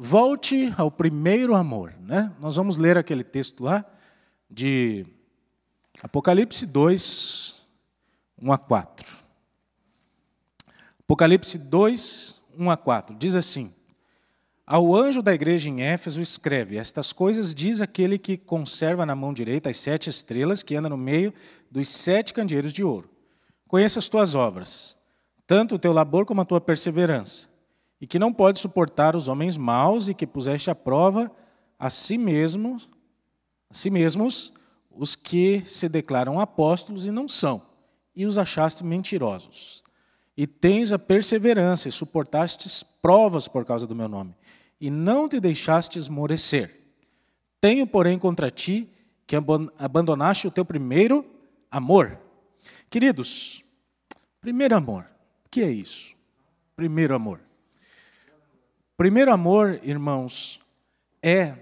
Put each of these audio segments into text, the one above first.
Volte ao primeiro amor. Né? Nós vamos ler aquele texto lá de Apocalipse 2, 1 a 4. Apocalipse 2, 1 a 4. Diz assim: Ao anjo da igreja em Éfeso escreve: Estas coisas diz aquele que conserva na mão direita as sete estrelas que anda no meio dos sete candeeiros de ouro. Conheça as tuas obras, tanto o teu labor como a tua perseverança e que não pode suportar os homens maus e que puseste à prova a si mesmos, a si mesmos os que se declaram apóstolos e não são, e os achaste mentirosos. E tens a perseverança e suportastes provas por causa do meu nome, e não te deixaste esmorecer. Tenho, porém, contra ti que abandonaste o teu primeiro amor. Queridos, primeiro amor, o que é isso? Primeiro amor. Primeiro amor, irmãos, é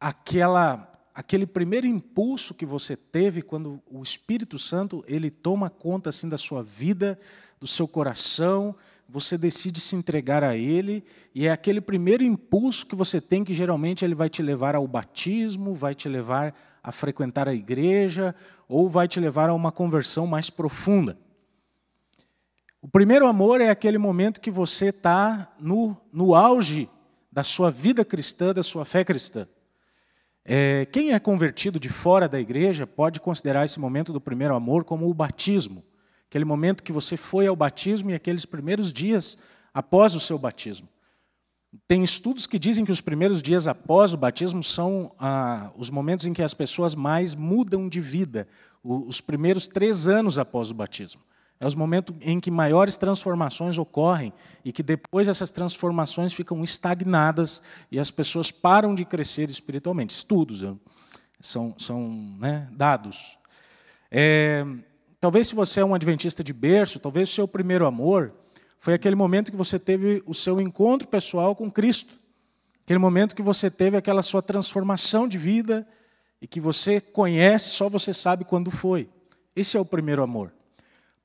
aquela aquele primeiro impulso que você teve quando o Espírito Santo ele toma conta assim da sua vida, do seu coração, você decide se entregar a ele e é aquele primeiro impulso que você tem que geralmente ele vai te levar ao batismo, vai te levar a frequentar a igreja ou vai te levar a uma conversão mais profunda. O primeiro amor é aquele momento que você está no, no auge da sua vida cristã, da sua fé cristã. É, quem é convertido de fora da igreja pode considerar esse momento do primeiro amor como o batismo, aquele momento que você foi ao batismo e aqueles primeiros dias após o seu batismo. Tem estudos que dizem que os primeiros dias após o batismo são ah, os momentos em que as pessoas mais mudam de vida, os primeiros três anos após o batismo. É os momentos em que maiores transformações ocorrem e que depois essas transformações ficam estagnadas e as pessoas param de crescer espiritualmente. Estudos né, são, são né, dados. É, talvez se você é um adventista de berço, talvez o seu primeiro amor foi aquele momento que você teve o seu encontro pessoal com Cristo. Aquele momento que você teve aquela sua transformação de vida e que você conhece, só você sabe quando foi. Esse é o primeiro amor.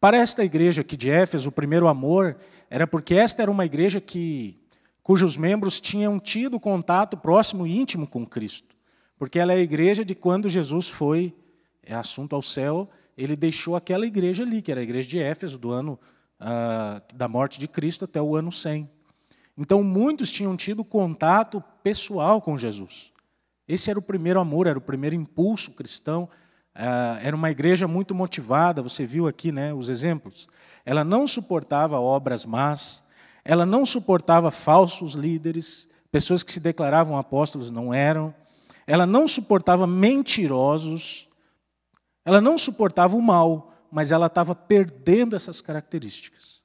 Para esta igreja aqui de Éfeso, o primeiro amor era porque esta era uma igreja que, cujos membros tinham tido contato próximo e íntimo com Cristo. Porque ela é a igreja de quando Jesus foi é assunto ao céu, ele deixou aquela igreja ali, que era a igreja de Éfeso, do ano ah, da morte de Cristo até o ano 100. Então, muitos tinham tido contato pessoal com Jesus. Esse era o primeiro amor, era o primeiro impulso cristão, ah, era uma igreja muito motivada, você viu aqui né, os exemplos. Ela não suportava obras más, ela não suportava falsos líderes, pessoas que se declaravam apóstolos não eram, ela não suportava mentirosos, ela não suportava o mal, mas ela estava perdendo essas características.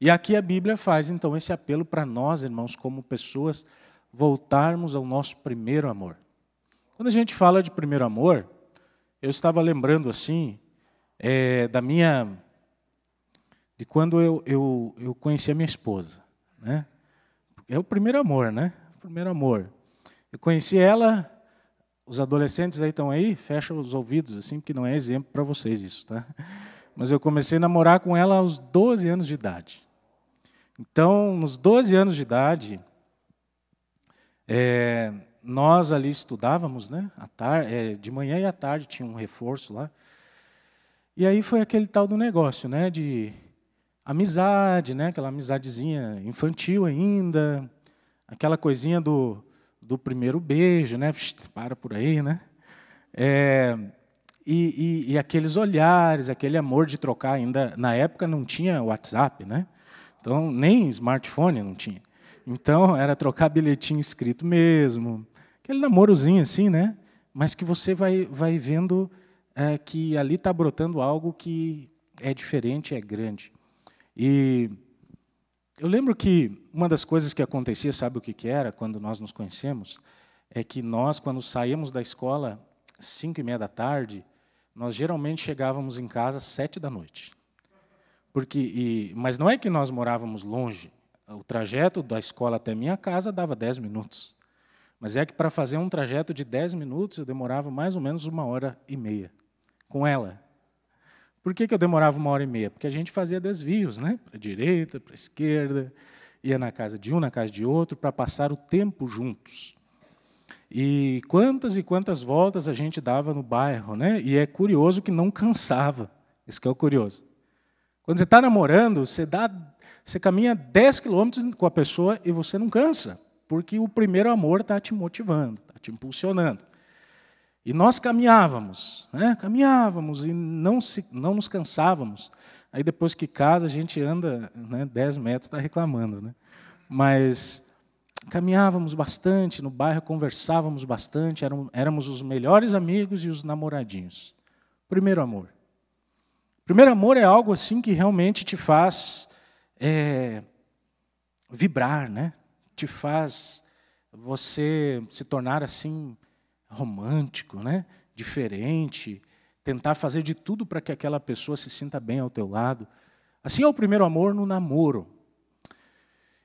E aqui a Bíblia faz então esse apelo para nós, irmãos, como pessoas, voltarmos ao nosso primeiro amor. Quando a gente fala de primeiro amor, eu estava lembrando assim é, da minha de quando eu, eu, eu conheci a minha esposa, né? É o primeiro amor, né? O primeiro amor. Eu conheci ela. Os adolescentes aí estão aí, fecha os ouvidos assim, porque não é exemplo para vocês isso, tá? Mas eu comecei a namorar com ela aos 12 anos de idade. Então, nos 12 anos de idade, é, nós ali estudávamos, né? À tarde, é, de manhã e à tarde tinha um reforço lá. E aí foi aquele tal do negócio, né? De amizade, né? Aquela amizadezinha infantil ainda, aquela coisinha do, do primeiro beijo, né? Psh, para por aí, né? É, e, e, e, aqueles olhares, aquele amor de trocar ainda. Na época não tinha WhatsApp, né? Então nem smartphone não tinha. Então era trocar bilhetinho escrito mesmo aquele namorozinho assim, né? Mas que você vai, vai vendo é, que ali está brotando algo que é diferente, é grande. E eu lembro que uma das coisas que acontecia, sabe o que, que era, quando nós nos conhecemos? É que nós, quando saímos da escola, cinco e meia da tarde, nós geralmente chegávamos em casa às sete da noite. Porque, e, mas não é que nós morávamos longe. O trajeto da escola até minha casa dava dez minutos. Mas é que para fazer um trajeto de 10 minutos eu demorava mais ou menos uma hora e meia com ela. Por que, que eu demorava uma hora e meia? Porque a gente fazia desvios, né? Para a direita, para a esquerda, ia na casa de um, na casa de outro, para passar o tempo juntos. E quantas e quantas voltas a gente dava no bairro, né? E é curioso que não cansava. Esse que é o curioso. Quando você está namorando, você, dá, você caminha 10 quilômetros com a pessoa e você não cansa porque o primeiro amor está te motivando, está te impulsionando. E nós caminhávamos, né? caminhávamos e não, se, não nos cansávamos. Aí depois que casa, a gente anda né, 10 metros, está reclamando. Né? Mas caminhávamos bastante no bairro, conversávamos bastante, éramos, éramos os melhores amigos e os namoradinhos. Primeiro amor. Primeiro amor é algo assim que realmente te faz é, vibrar, né? te faz você se tornar assim romântico, né? diferente, tentar fazer de tudo para que aquela pessoa se sinta bem ao teu lado. Assim é o primeiro amor no namoro.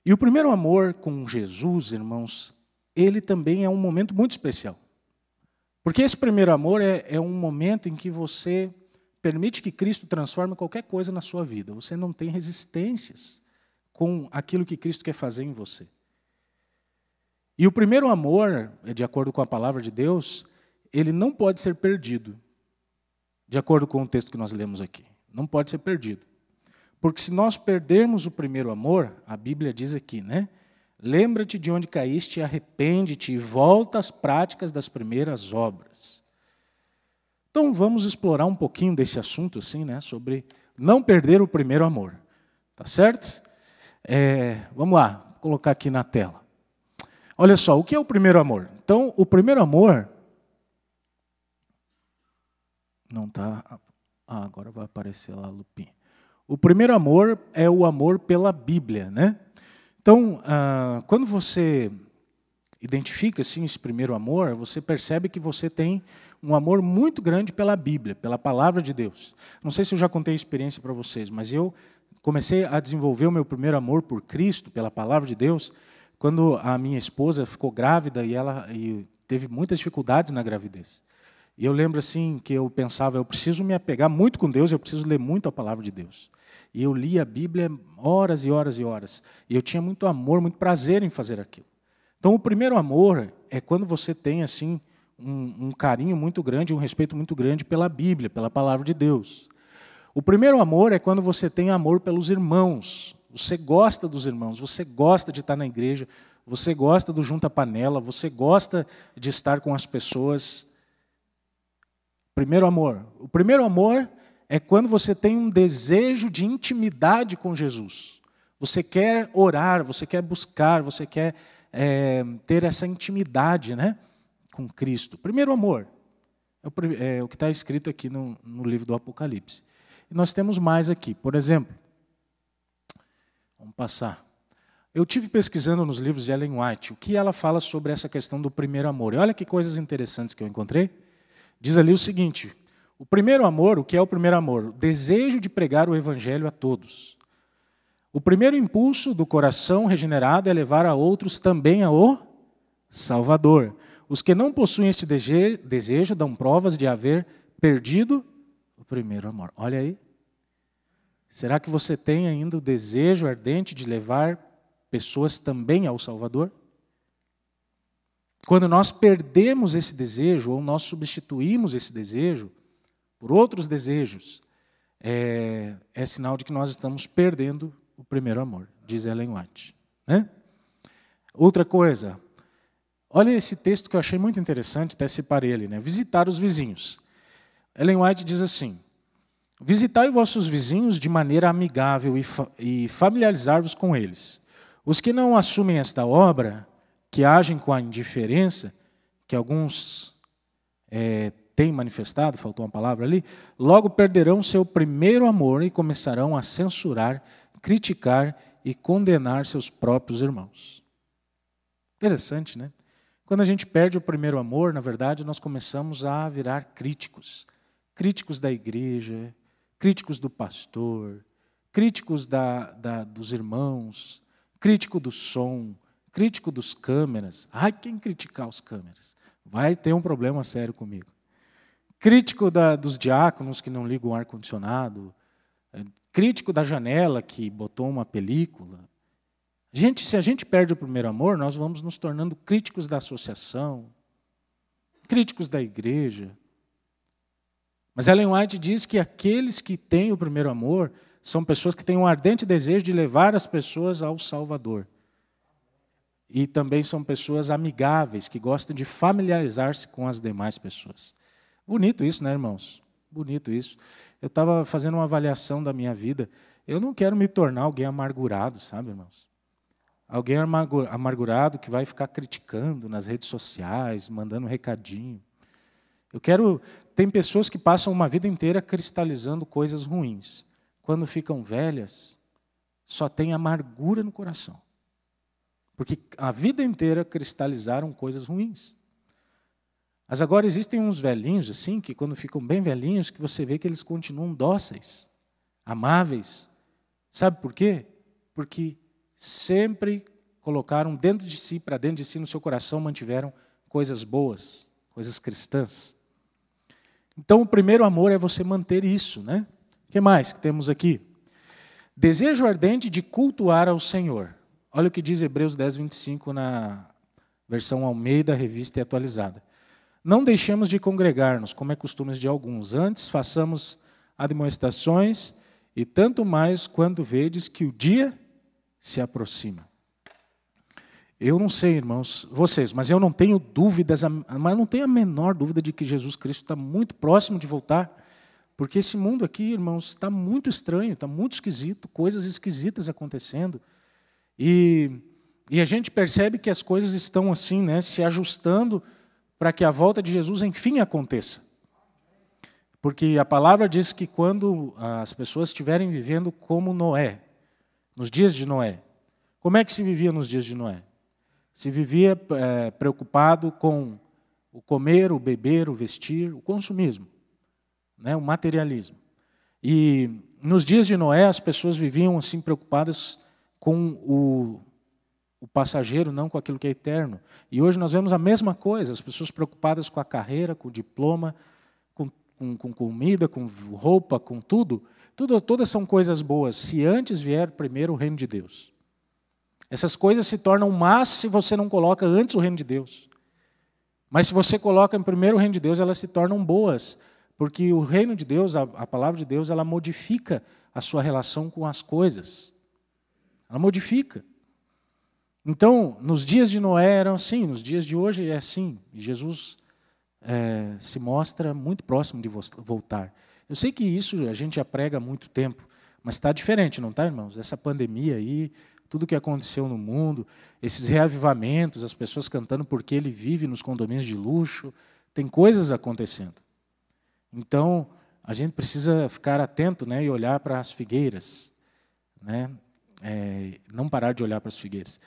E o primeiro amor com Jesus, irmãos, ele também é um momento muito especial. Porque esse primeiro amor é, é um momento em que você permite que Cristo transforme qualquer coisa na sua vida. Você não tem resistências com aquilo que Cristo quer fazer em você. E o primeiro amor, de acordo com a palavra de Deus, ele não pode ser perdido. De acordo com o texto que nós lemos aqui, não pode ser perdido. Porque se nós perdermos o primeiro amor, a Bíblia diz aqui, né? Lembra-te de onde caíste, arrepende-te e volta às práticas das primeiras obras. Então vamos explorar um pouquinho desse assunto, assim, né? Sobre não perder o primeiro amor. Tá certo? É, vamos lá, vou colocar aqui na tela. Olha só, o que é o primeiro amor? Então, o primeiro amor. Não está. Ah, agora vai aparecer lá Lupin. O primeiro amor é o amor pela Bíblia, né? Então, ah, quando você identifica assim esse primeiro amor, você percebe que você tem um amor muito grande pela Bíblia, pela palavra de Deus. Não sei se eu já contei a experiência para vocês, mas eu comecei a desenvolver o meu primeiro amor por Cristo, pela palavra de Deus, quando a minha esposa ficou grávida e ela e teve muitas dificuldades na gravidez. E eu lembro assim que eu pensava, eu preciso me apegar muito com Deus, eu preciso ler muito a palavra de Deus. E eu li a Bíblia horas e horas e horas. E eu tinha muito amor, muito prazer em fazer aquilo. Então, o primeiro amor é quando você tem assim um, um carinho muito grande, um respeito muito grande pela Bíblia, pela palavra de Deus. O primeiro amor é quando você tem amor pelos irmãos. Você gosta dos irmãos, você gosta de estar na igreja, você gosta do junta-panela, você gosta de estar com as pessoas. Primeiro amor. O primeiro amor é quando você tem um desejo de intimidade com Jesus. Você quer orar, você quer buscar, você quer é, ter essa intimidade né, com Cristo. Primeiro amor. É o, é, o que está escrito aqui no, no livro do Apocalipse. E nós temos mais aqui. Por exemplo, Vamos passar. Eu tive pesquisando nos livros de Ellen White o que ela fala sobre essa questão do primeiro amor. E olha que coisas interessantes que eu encontrei. Diz ali o seguinte: o primeiro amor, o que é o primeiro amor? O desejo de pregar o evangelho a todos. O primeiro impulso do coração regenerado é levar a outros também ao Salvador. Os que não possuem este desejo dão provas de haver perdido o primeiro amor. Olha aí Será que você tem ainda o desejo ardente de levar pessoas também ao Salvador? Quando nós perdemos esse desejo, ou nós substituímos esse desejo por outros desejos, é, é sinal de que nós estamos perdendo o primeiro amor, diz Ellen White. Né? Outra coisa, olha esse texto que eu achei muito interessante, até separei ele, né? visitar os vizinhos. Ellen White diz assim, Visitai vossos vizinhos de maneira amigável e familiarizar-vos com eles. Os que não assumem esta obra, que agem com a indiferença, que alguns é, têm manifestado, faltou uma palavra ali, logo perderão seu primeiro amor e começarão a censurar, criticar e condenar seus próprios irmãos. Interessante, né? Quando a gente perde o primeiro amor, na verdade, nós começamos a virar críticos. Críticos da igreja, críticos do pastor, críticos da, da, dos irmãos, crítico do som, crítico dos câmeras. Ai, quem criticar os câmeras? Vai ter um problema sério comigo. Crítico da, dos diáconos que não ligam o ar-condicionado. Eh, crítico da janela que botou uma película. Gente, se a gente perde o primeiro amor, nós vamos nos tornando críticos da associação, críticos da igreja, mas Ellen White diz que aqueles que têm o primeiro amor são pessoas que têm um ardente desejo de levar as pessoas ao Salvador. E também são pessoas amigáveis, que gostam de familiarizar-se com as demais pessoas. Bonito isso, né, irmãos? Bonito isso. Eu estava fazendo uma avaliação da minha vida. Eu não quero me tornar alguém amargurado, sabe, irmãos? Alguém amargurado que vai ficar criticando nas redes sociais, mandando um recadinho. Eu quero tem pessoas que passam uma vida inteira cristalizando coisas ruins. Quando ficam velhas, só tem amargura no coração. Porque a vida inteira cristalizaram coisas ruins. Mas agora existem uns velhinhos assim, que quando ficam bem velhinhos, que você vê que eles continuam dóceis, amáveis. Sabe por quê? Porque sempre colocaram dentro de si, para dentro de si, no seu coração, mantiveram coisas boas, coisas cristãs. Então, o primeiro amor é você manter isso, né? O que mais que temos aqui? Desejo ardente de cultuar ao Senhor. Olha o que diz Hebreus 10, 25 na versão Almeida, revista e atualizada. Não deixemos de congregar-nos, como é costume de alguns. Antes, façamos admoestações, e tanto mais quando vedes que o dia se aproxima. Eu não sei, irmãos, vocês, mas eu não tenho dúvidas, mas não tenho a menor dúvida de que Jesus Cristo está muito próximo de voltar, porque esse mundo aqui, irmãos, está muito estranho, está muito esquisito, coisas esquisitas acontecendo. E, e a gente percebe que as coisas estão assim, né, se ajustando para que a volta de Jesus enfim aconteça. Porque a palavra diz que quando as pessoas estiverem vivendo como Noé, nos dias de Noé, como é que se vivia nos dias de Noé? Se vivia é, preocupado com o comer, o beber, o vestir, o consumismo, né, o materialismo. E nos dias de Noé, as pessoas viviam assim preocupadas com o, o passageiro, não com aquilo que é eterno. E hoje nós vemos a mesma coisa, as pessoas preocupadas com a carreira, com o diploma, com, com, com comida, com roupa, com tudo. tudo. Todas são coisas boas, se antes vier primeiro o reino de Deus. Essas coisas se tornam más se você não coloca antes o reino de Deus. Mas se você coloca em primeiro o reino de Deus, elas se tornam boas, porque o reino de Deus, a, a palavra de Deus, ela modifica a sua relação com as coisas. Ela modifica. Então, nos dias de Noé eram assim, nos dias de hoje é assim. Jesus é, se mostra muito próximo de voltar. Eu sei que isso a gente já prega há muito tempo, mas está diferente, não está, irmãos? Essa pandemia aí, tudo o que aconteceu no mundo, esses reavivamentos, as pessoas cantando porque ele vive nos condomínios de luxo, tem coisas acontecendo. Então, a gente precisa ficar atento né, e olhar para as figueiras, né? É, não parar de olhar para as figueiras.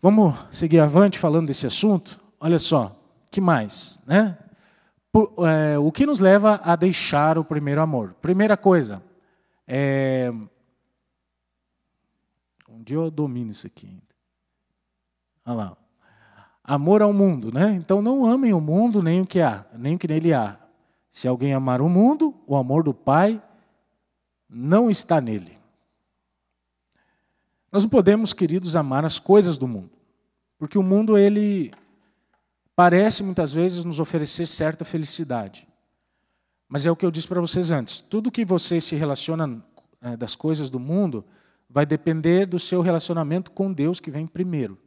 Vamos seguir avante falando desse assunto? Olha só, que mais? Né? Por, é, o que nos leva a deixar o primeiro amor? Primeira coisa, é, um dia eu domino isso aqui ainda. Olha lá. Amor ao mundo, né? Então não amem o mundo nem o que há, nem o que nele há. Se alguém amar o mundo, o amor do Pai não está nele. Nós não podemos, queridos, amar as coisas do mundo, porque o mundo ele parece muitas vezes nos oferecer certa felicidade. Mas é o que eu disse para vocês antes. Tudo que você se relaciona é, das coisas do mundo vai depender do seu relacionamento com Deus, que vem primeiro.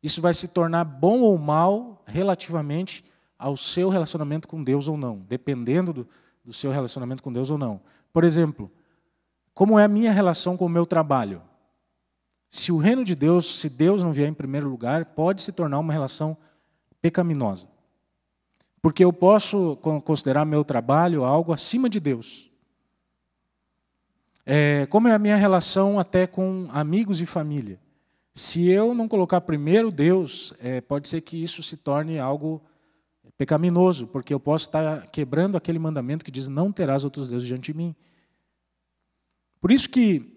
Isso vai se tornar bom ou mal relativamente ao seu relacionamento com Deus ou não, dependendo do, do seu relacionamento com Deus ou não. Por exemplo, como é a minha relação com o meu trabalho? Se o reino de Deus, se Deus não vier em primeiro lugar, pode se tornar uma relação pecaminosa. Porque eu posso considerar meu trabalho algo acima de Deus. É, como é a minha relação até com amigos e família? Se eu não colocar primeiro Deus, é, pode ser que isso se torne algo pecaminoso, porque eu posso estar quebrando aquele mandamento que diz: não terás outros deuses diante de mim. Por isso que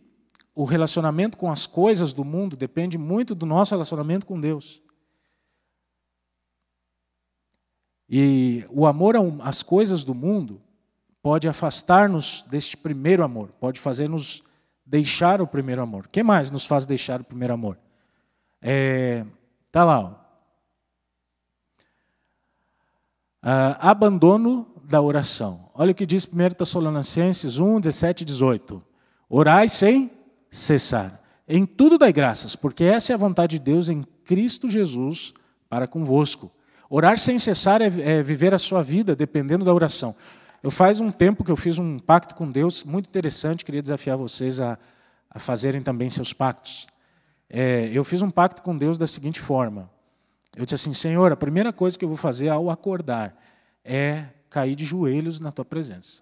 o relacionamento com as coisas do mundo depende muito do nosso relacionamento com Deus. E o amor às coisas do mundo pode afastar-nos deste primeiro amor, pode fazer-nos deixar o primeiro amor. O que mais nos faz deixar o primeiro amor? É, tá lá. Ó. Ah, abandono da oração. Olha o que diz 1 Tessalonicenses 1, 17 e 18. Orai sem cessar. Em tudo dai graças, porque essa é a vontade de Deus em Cristo Jesus para convosco. Orar sem cessar é, é viver a sua vida dependendo da oração. Eu faz um tempo que eu fiz um pacto com Deus muito interessante, queria desafiar vocês a, a fazerem também seus pactos. É, eu fiz um pacto com Deus da seguinte forma: eu disse assim, Senhor, a primeira coisa que eu vou fazer ao acordar é cair de joelhos na tua presença.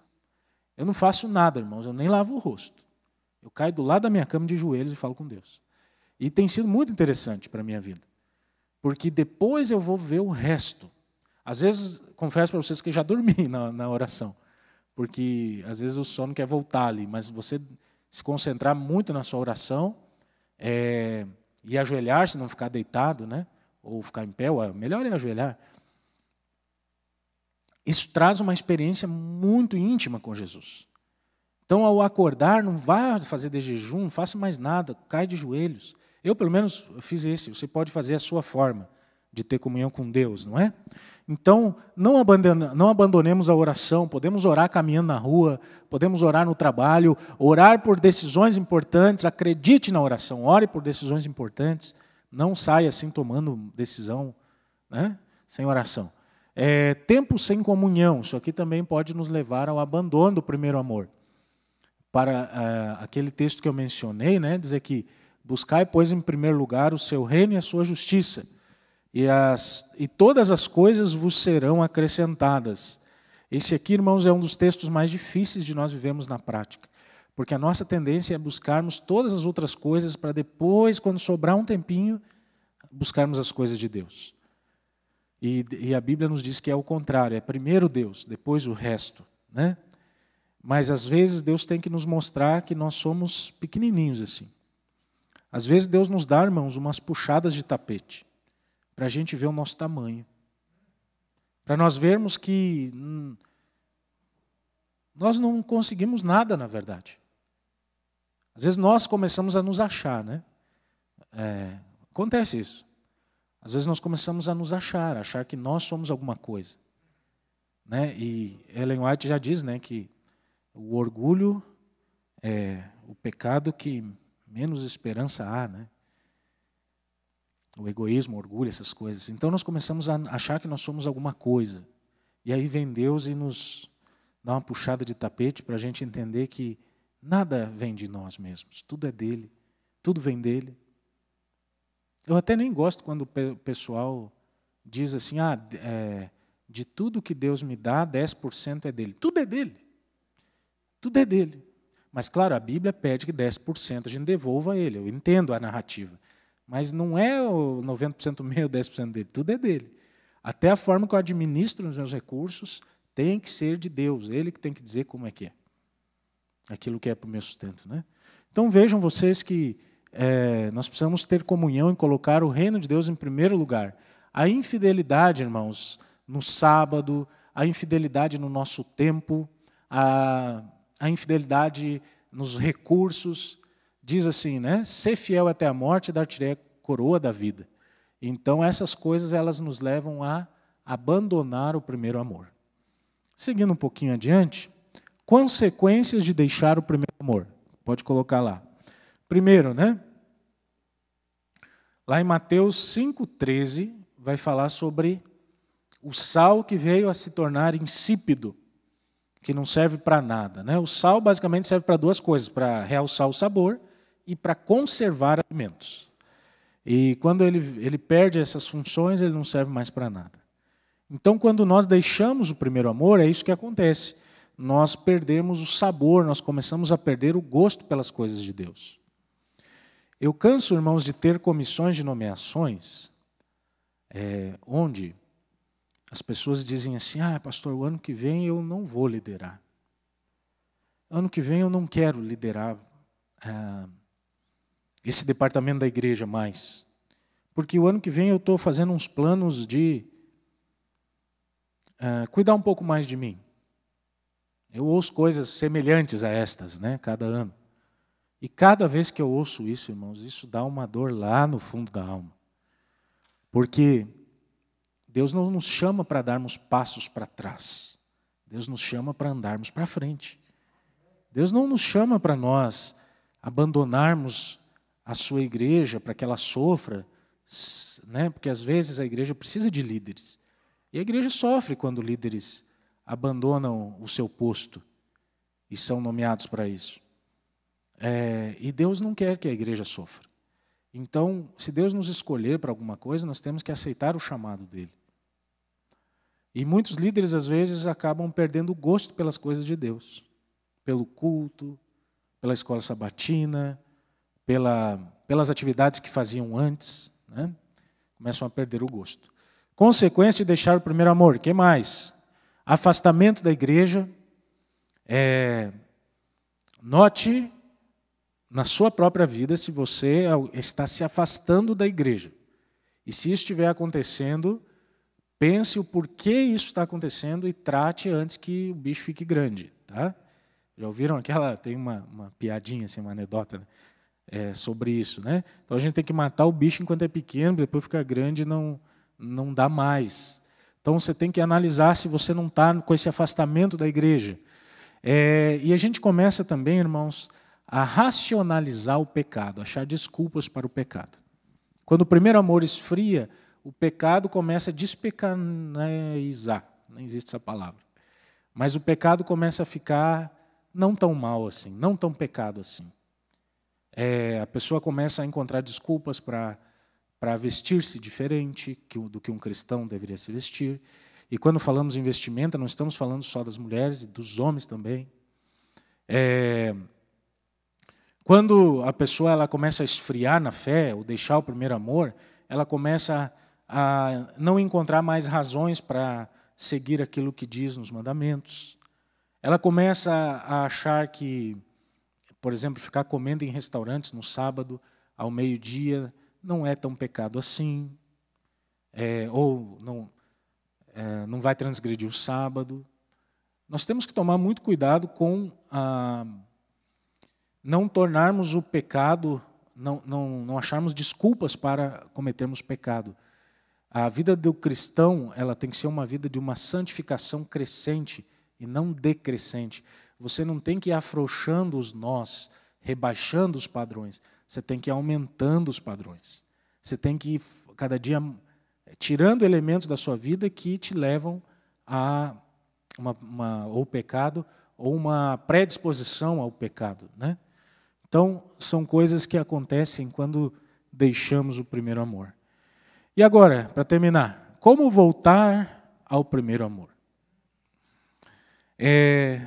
Eu não faço nada, irmãos, eu nem lavo o rosto. Eu caio do lado da minha cama de joelhos e falo com Deus. E tem sido muito interessante para a minha vida, porque depois eu vou ver o resto. Às vezes, confesso para vocês que já dormi na, na oração, porque às vezes o sono quer voltar ali, mas você se concentrar muito na sua oração é, e ajoelhar, se não ficar deitado, né? ou ficar em pé, o é, melhor é ajoelhar. Isso traz uma experiência muito íntima com Jesus. Então, ao acordar, não vá fazer de jejum, não faça mais nada, cai de joelhos. Eu, pelo menos, fiz esse. Você pode fazer a sua forma de ter comunhão com Deus, não é? Então, não, abandone, não abandonemos a oração, podemos orar caminhando na rua, podemos orar no trabalho, orar por decisões importantes, acredite na oração, ore por decisões importantes, não saia assim tomando decisão né, sem oração. É, tempo sem comunhão, isso aqui também pode nos levar ao abandono do primeiro amor. Para uh, aquele texto que eu mencionei, né, dizer que buscai, pois, em primeiro lugar o seu reino e a sua justiça e, as, e todas as coisas vos serão acrescentadas. Esse aqui, irmãos, é um dos textos mais difíceis de nós vivemos na prática, porque a nossa tendência é buscarmos todas as outras coisas para depois, quando sobrar um tempinho, buscarmos as coisas de Deus. E, e, a Bíblia nos diz que é o contrário, é primeiro Deus, depois o resto, né? Mas às vezes Deus tem que nos mostrar que nós somos pequenininhos assim. Às vezes Deus nos dá, irmãos, umas puxadas de tapete para a gente ver o nosso tamanho. Para nós vermos que hum, nós não conseguimos nada, na verdade. Às vezes nós começamos a nos achar, né? É, acontece isso. Às vezes nós começamos a nos achar, achar que nós somos alguma coisa. Né? E Ellen White já diz né, que o orgulho é o pecado que menos esperança há. Né? o egoísmo, o orgulho, essas coisas. Então nós começamos a achar que nós somos alguma coisa. E aí vem Deus e nos dá uma puxada de tapete para a gente entender que nada vem de nós mesmos, tudo é dele, tudo vem dele. Eu até nem gosto quando o pessoal diz assim: ah, é, de tudo que Deus me dá, 10% é dele. Tudo é dele. Tudo é dele. Mas, claro, a Bíblia pede que 10% a gente devolva a ele. Eu entendo a narrativa. Mas não é o 90% meu, 10% dele, tudo é dele. Até a forma que eu administro os meus recursos tem que ser de Deus, ele que tem que dizer como é que é. Aquilo que é para o meu sustento. Né? Então vejam vocês que é, nós precisamos ter comunhão e colocar o reino de Deus em primeiro lugar. A infidelidade, irmãos, no sábado, a infidelidade no nosso tempo, a, a infidelidade nos recursos, diz assim, né? Ser fiel até a morte, dar-te-ei a coroa da vida. Então essas coisas elas nos levam a abandonar o primeiro amor. Seguindo um pouquinho adiante, consequências de deixar o primeiro amor. Pode colocar lá. Primeiro, né? Lá em Mateus 5:13 vai falar sobre o sal que veio a se tornar insípido, que não serve para nada, né? O sal basicamente serve para duas coisas, para realçar o sabor e para conservar alimentos. E quando ele, ele perde essas funções, ele não serve mais para nada. Então, quando nós deixamos o primeiro amor, é isso que acontece. Nós perdemos o sabor, nós começamos a perder o gosto pelas coisas de Deus. Eu canso, irmãos, de ter comissões de nomeações é, onde as pessoas dizem assim: ah, pastor, o ano que vem eu não vou liderar. Ano que vem eu não quero liderar ah, esse departamento da igreja mais. Porque o ano que vem eu estou fazendo uns planos de uh, cuidar um pouco mais de mim. Eu ouço coisas semelhantes a estas, né, cada ano. E cada vez que eu ouço isso, irmãos, isso dá uma dor lá no fundo da alma. Porque Deus não nos chama para darmos passos para trás. Deus nos chama para andarmos para frente. Deus não nos chama para nós abandonarmos a sua igreja para que ela sofra, né? porque às vezes a igreja precisa de líderes. E a igreja sofre quando líderes abandonam o seu posto e são nomeados para isso. É, e Deus não quer que a igreja sofra. Então, se Deus nos escolher para alguma coisa, nós temos que aceitar o chamado dele. E muitos líderes, às vezes, acabam perdendo o gosto pelas coisas de Deus, pelo culto, pela escola sabatina, pela, pelas atividades que faziam antes, né? começam a perder o gosto. Consequência de deixar o primeiro amor, que mais? Afastamento da igreja. É, note na sua própria vida se você está se afastando da igreja. E se isso estiver acontecendo, pense o porquê isso está acontecendo e trate antes que o bicho fique grande, tá? Já ouviram aquela, tem uma, uma piadinha, assim, uma anedota, né? é, sobre isso. Né? Então a gente tem que matar o bicho enquanto é pequeno, depois fica grande e não, não dá mais. Então você tem que analisar se você não está com esse afastamento da igreja. É, e a gente começa também, irmãos, a racionalizar o pecado, achar desculpas para o pecado. Quando o primeiro amor esfria, o pecado começa a despecanizar. Não existe essa palavra. Mas o pecado começa a ficar não tão mal assim, não tão pecado assim. É, a pessoa começa a encontrar desculpas para vestir-se diferente que, do que um cristão deveria se vestir. E quando falamos em vestimenta, não estamos falando só das mulheres, dos homens também. É, quando a pessoa ela começa a esfriar na fé, ou deixar o primeiro amor, ela começa a não encontrar mais razões para seguir aquilo que diz nos mandamentos. Ela começa a achar que por exemplo, ficar comendo em restaurantes no sábado, ao meio-dia, não é tão pecado assim. É, ou não, é, não vai transgredir o sábado. Nós temos que tomar muito cuidado com a, ah, não tornarmos o pecado, não, não, não acharmos desculpas para cometermos pecado. A vida do cristão ela tem que ser uma vida de uma santificação crescente e não decrescente. Você não tem que ir afrouxando os nós, rebaixando os padrões. Você tem que ir aumentando os padrões. Você tem que ir cada dia eh, tirando elementos da sua vida que te levam a uma, uma ou pecado ou uma predisposição ao pecado, né? Então, são coisas que acontecem quando deixamos o primeiro amor. E agora, para terminar, como voltar ao primeiro amor? É,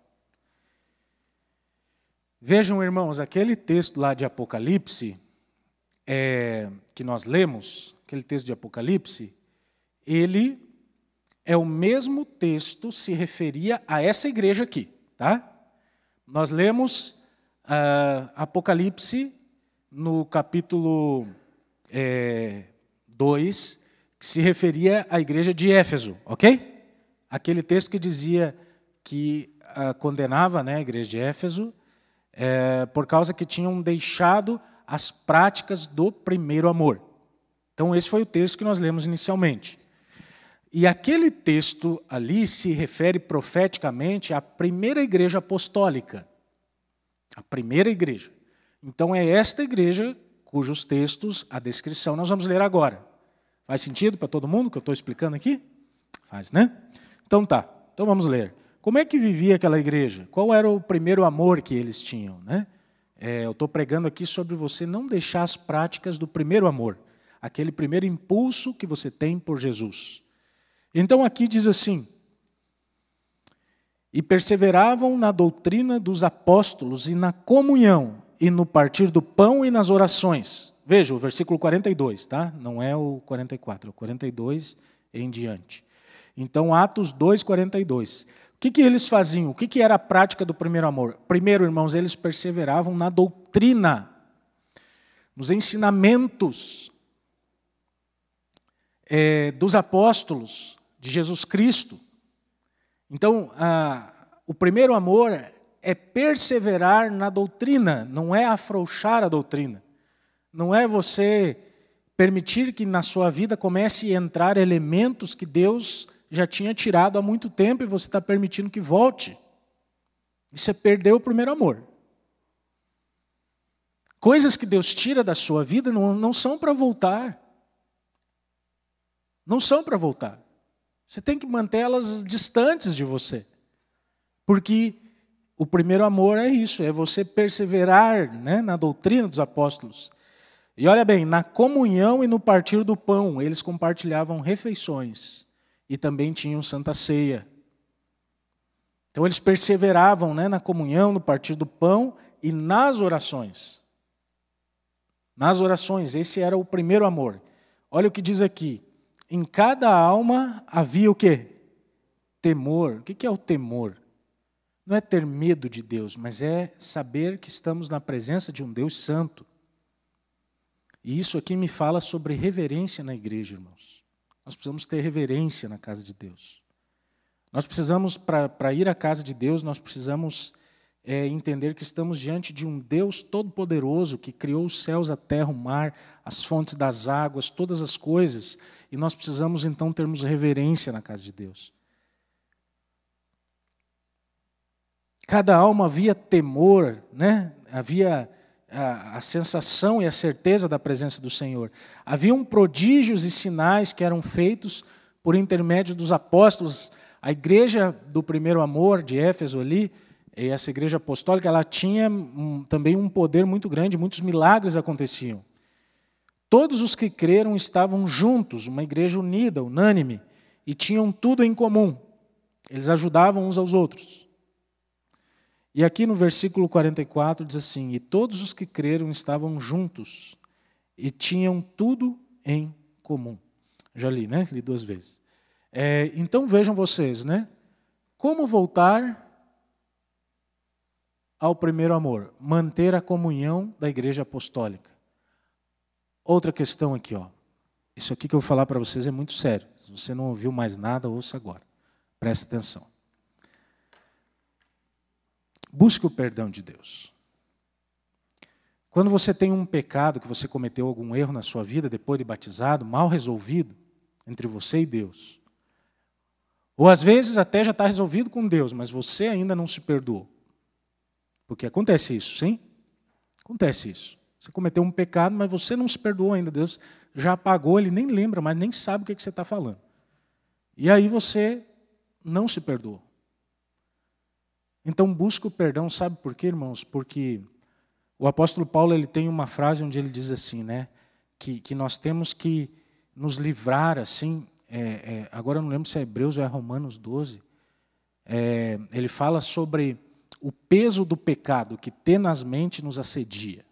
Vejam, irmãos, aquele texto lá de Apocalipse, é, que nós lemos, aquele texto de Apocalipse, ele é o mesmo texto se referia a essa igreja aqui, tá? Nós lemos ah, Apocalipse no capítulo é, 2, que se referia à igreja de Éfeso, ok? Aquele texto que dizia que ah, condenava né, a igreja de Éfeso é, por causa que tinham deixado as práticas do primeiro amor. Então, esse foi o texto que nós lemos inicialmente. E aquele texto ali se refere profeticamente à primeira igreja apostólica. A primeira igreja. Então, é esta igreja cujos textos, a descrição, nós vamos ler agora. Faz sentido para todo mundo que eu estou explicando aqui? Faz, né? Então tá, então vamos ler. Como é que vivia aquela igreja? Qual era o primeiro amor que eles tinham? Né? É, eu estou pregando aqui sobre você não deixar as práticas do primeiro amor, aquele primeiro impulso que você tem por Jesus. Então aqui diz assim: E perseveravam na doutrina dos apóstolos e na comunhão, e no partir do pão e nas orações. Veja o versículo 42, tá? Não é o 44, é o 42 em diante. Então, Atos 2,42 que, que eles faziam? O que, que era a prática do primeiro amor? Primeiro, irmãos, eles perseveravam na doutrina, nos ensinamentos é, dos apóstolos de Jesus Cristo. Então, a, o primeiro amor é perseverar na doutrina, não é afrouxar a doutrina. Não é você permitir que na sua vida comece a entrar elementos que Deus já tinha tirado há muito tempo e você está permitindo que volte. E você é perdeu o primeiro amor. Coisas que Deus tira da sua vida não, não são para voltar. Não são para voltar. Você tem que mantê-las distantes de você. Porque o primeiro amor é isso, é você perseverar né, na doutrina dos apóstolos. E olha bem, na comunhão e no partir do pão, eles compartilhavam refeições e também tinham Santa Ceia. Então eles perseveravam né, na comunhão, no partir do pão e nas orações. Nas orações, esse era o primeiro amor. Olha o que diz aqui. Em cada alma havia o quê? Temor. O que é o temor? Não é ter medo de Deus, mas é saber que estamos na presença de um Deus santo. E isso aqui me fala sobre reverência na igreja, irmãos. Nós precisamos ter reverência na casa de Deus. Nós precisamos, para ir à casa de Deus, nós precisamos é, entender que estamos diante de um Deus todo-poderoso que criou os céus, a terra, o mar, as fontes das águas, todas as coisas, e nós precisamos então termos reverência na casa de Deus. Cada alma havia temor, né? havia a, a sensação e a certeza da presença do Senhor. Haviam prodígios e sinais que eram feitos por intermédio dos apóstolos. A igreja do primeiro amor de Éfeso ali, essa igreja apostólica, ela tinha um, também um poder muito grande, muitos milagres aconteciam. Todos os que creram estavam juntos, uma igreja unida, unânime, e tinham tudo em comum. Eles ajudavam uns aos outros. E aqui no versículo 44 diz assim: E todos os que creram estavam juntos e tinham tudo em comum. Já li, né? Li duas vezes. É, então vejam vocês, né? Como voltar ao primeiro amor? Manter a comunhão da igreja apostólica. Outra questão aqui, ó. Isso aqui que eu vou falar para vocês é muito sério. Se você não ouviu mais nada, ouça agora. Preste atenção. Busque o perdão de Deus. Quando você tem um pecado, que você cometeu algum erro na sua vida depois de batizado, mal resolvido entre você e Deus, ou às vezes até já está resolvido com Deus, mas você ainda não se perdoou. Porque acontece isso, sim? Acontece isso. Você cometeu um pecado, mas você não se perdoou ainda. Deus já apagou, ele nem lembra, mas nem sabe o que, é que você está falando. E aí você não se perdoou. Então busca o perdão, sabe por quê, irmãos? Porque o apóstolo Paulo ele tem uma frase onde ele diz assim, né? Que, que nós temos que nos livrar, assim, é, é, agora eu não lembro se é Hebreus ou é Romanos 12, é, ele fala sobre o peso do pecado que tenazmente nos assedia.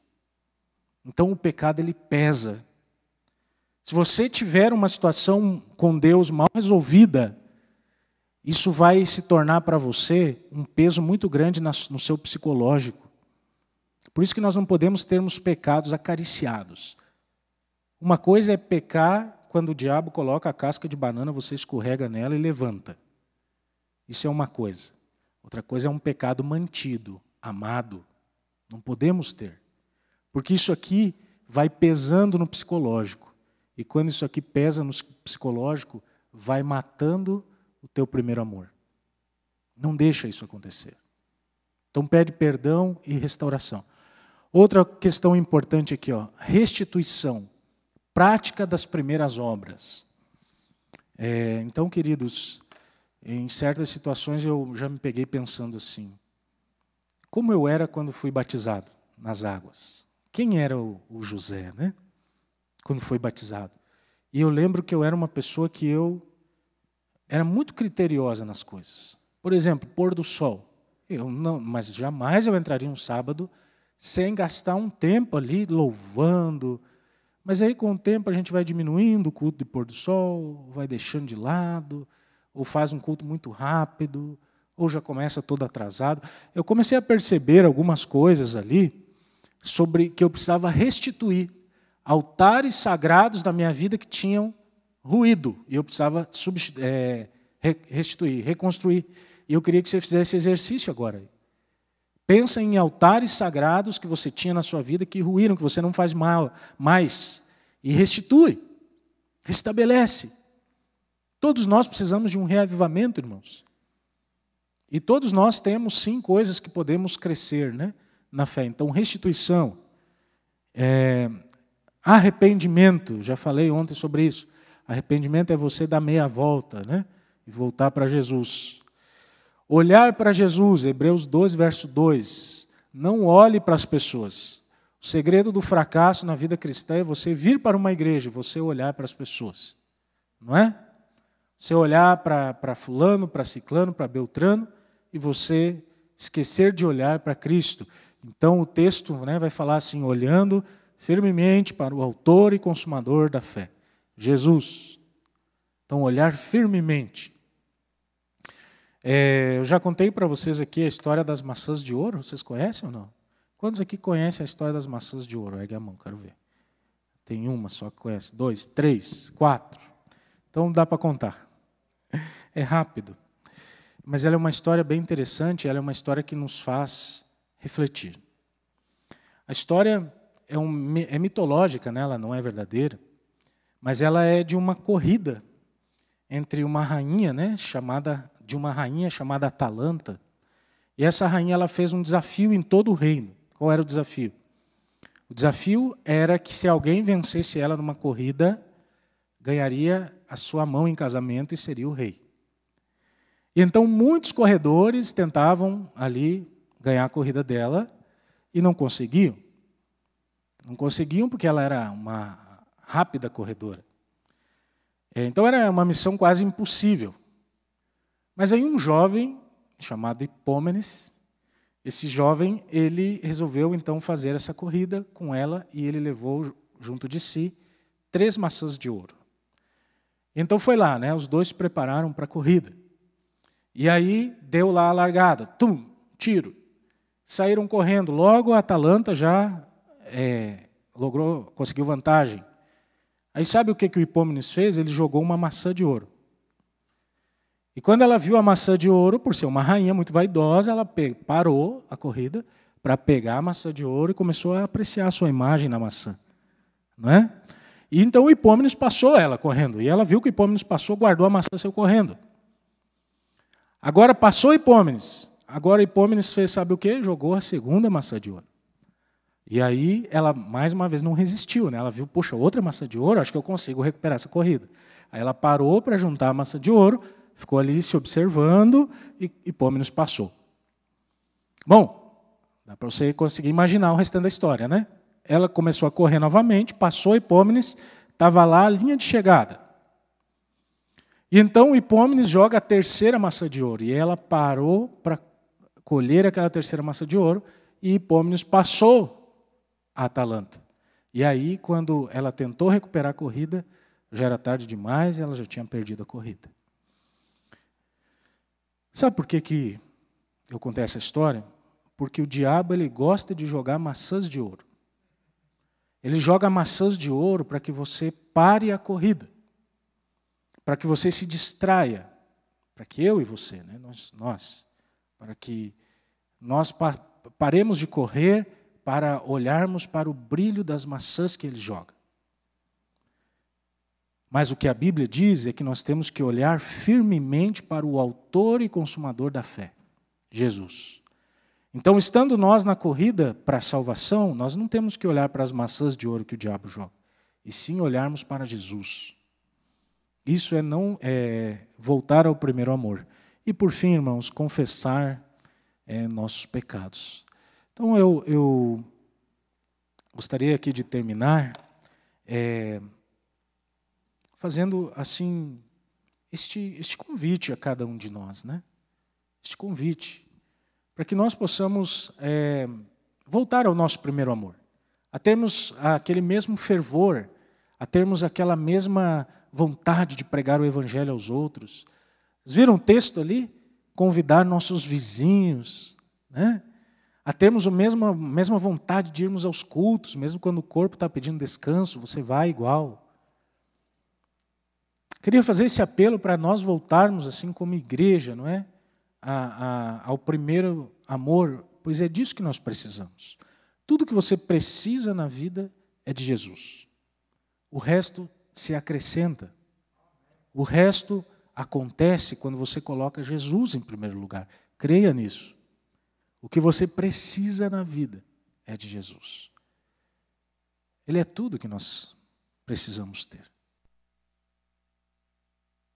Então o pecado ele pesa. Se você tiver uma situação com Deus mal resolvida, isso vai se tornar para você um peso muito grande no seu psicológico. Por isso que nós não podemos termos pecados acariciados. Uma coisa é pecar quando o diabo coloca a casca de banana, você escorrega nela e levanta. Isso é uma coisa. Outra coisa é um pecado mantido, amado. Não podemos ter. Porque isso aqui vai pesando no psicológico. E quando isso aqui pesa no psicológico, vai matando o teu primeiro amor. Não deixa isso acontecer. Então pede perdão e restauração. Outra questão importante aqui, ó, restituição, prática das primeiras obras. É, então, queridos, em certas situações eu já me peguei pensando assim: como eu era quando fui batizado nas águas? Quem era o, o José, né? Quando foi batizado? E eu lembro que eu era uma pessoa que eu era muito criteriosa nas coisas. Por exemplo, pôr do sol. Eu não, mas jamais eu entraria um sábado sem gastar um tempo ali louvando. Mas aí com o tempo a gente vai diminuindo o culto de pôr do sol, vai deixando de lado, ou faz um culto muito rápido, ou já começa todo atrasado. Eu comecei a perceber algumas coisas ali sobre que eu precisava restituir altares sagrados da minha vida que tinham ruído, e eu precisava é, restituir, reconstruir. E eu queria que você fizesse exercício agora. Pensa em altares sagrados que você tinha na sua vida que ruíram, que você não faz mal mais. E restitui. Restabelece. Todos nós precisamos de um reavivamento, irmãos. E todos nós temos sim coisas que podemos crescer né, na fé. Então, restituição, é, arrependimento, já falei ontem sobre isso. Arrependimento é você dar meia volta, né? E voltar para Jesus. Olhar para Jesus, Hebreus 2, verso 2. Não olhe para as pessoas. O segredo do fracasso na vida cristã é você vir para uma igreja, você olhar para as pessoas. Não é? Você olhar para, para Fulano, para Ciclano, para Beltrano e você esquecer de olhar para Cristo. Então o texto né, vai falar assim: olhando firmemente para o Autor e Consumador da fé. Jesus. Então, olhar firmemente. É, eu já contei para vocês aqui a história das maçãs de ouro, vocês conhecem ou não? Quantos aqui conhecem a história das maçãs de ouro? Ergue a mão, quero ver. Tem uma só que conhece. Dois, três, quatro. Então dá para contar. É rápido. Mas ela é uma história bem interessante, ela é uma história que nos faz refletir. A história é, um, é mitológica, né? ela não é verdadeira mas ela é de uma corrida entre uma rainha, né, chamada de uma rainha chamada Atalanta. E essa rainha ela fez um desafio em todo o reino. Qual era o desafio? O desafio era que se alguém vencesse ela numa corrida, ganharia a sua mão em casamento e seria o rei. E então muitos corredores tentavam ali ganhar a corrida dela e não conseguiam. Não conseguiam porque ela era uma rápida corredora. É, então era uma missão quase impossível. Mas aí um jovem chamado Hipômenes, esse jovem, ele resolveu então fazer essa corrida com ela e ele levou junto de si três maçãs de ouro. Então foi lá, né? Os dois se prepararam para a corrida. E aí deu lá a largada, tum, tiro. Saíram correndo. Logo a Atalanta já é, logrou, conseguiu vantagem. Aí sabe o que, que o Hipômenes fez? Ele jogou uma maçã de ouro. E quando ela viu a maçã de ouro, por ser uma rainha muito vaidosa, ela parou a corrida para pegar a maçã de ouro e começou a apreciar a sua imagem na maçã. Não é? E então o Hipômenes passou ela correndo. E ela viu que o Hipômenes passou, guardou a maçã seu correndo. Agora passou o Hipômenes. Agora Hipômenes fez, sabe o quê? Jogou a segunda maçã de ouro. E aí ela, mais uma vez, não resistiu. Né? Ela viu, puxa, outra massa de ouro, acho que eu consigo recuperar essa corrida. Aí ela parou para juntar a massa de ouro, ficou ali se observando e Hipômenes passou. Bom, dá para você conseguir imaginar o restante da história, né? Ela começou a correr novamente, passou Hipômenes, estava lá a linha de chegada. E então Hipômenes joga a terceira massa de ouro. E ela parou para colher aquela terceira massa de ouro. E Hipômenes passou a Atalanta. E aí, quando ela tentou recuperar a corrida, já era tarde demais e ela já tinha perdido a corrida. Sabe por que, que eu contei essa história? Porque o diabo ele gosta de jogar maçãs de ouro. Ele joga maçãs de ouro para que você pare a corrida, para que você se distraia, para que eu e você, né, nós, nós para que nós paremos de correr para olharmos para o brilho das maçãs que ele joga. Mas o que a Bíblia diz é que nós temos que olhar firmemente para o Autor e Consumador da fé, Jesus. Então, estando nós na corrida para a salvação, nós não temos que olhar para as maçãs de ouro que o diabo joga, e sim olharmos para Jesus. Isso é não é, voltar ao primeiro amor. E por fim, irmãos, confessar é, nossos pecados. Então eu, eu gostaria aqui de terminar é, fazendo assim este, este convite a cada um de nós, né? Este convite para que nós possamos é, voltar ao nosso primeiro amor, a termos aquele mesmo fervor, a termos aquela mesma vontade de pregar o evangelho aos outros. Vocês viram o texto ali? Convidar nossos vizinhos, né? a termos a mesma, mesma vontade de irmos aos cultos, mesmo quando o corpo está pedindo descanso, você vai igual. Queria fazer esse apelo para nós voltarmos, assim como igreja, não é? A, a, ao primeiro amor, pois é disso que nós precisamos. Tudo que você precisa na vida é de Jesus. O resto se acrescenta. O resto acontece quando você coloca Jesus em primeiro lugar. Creia nisso. O que você precisa na vida é de Jesus. Ele é tudo que nós precisamos ter.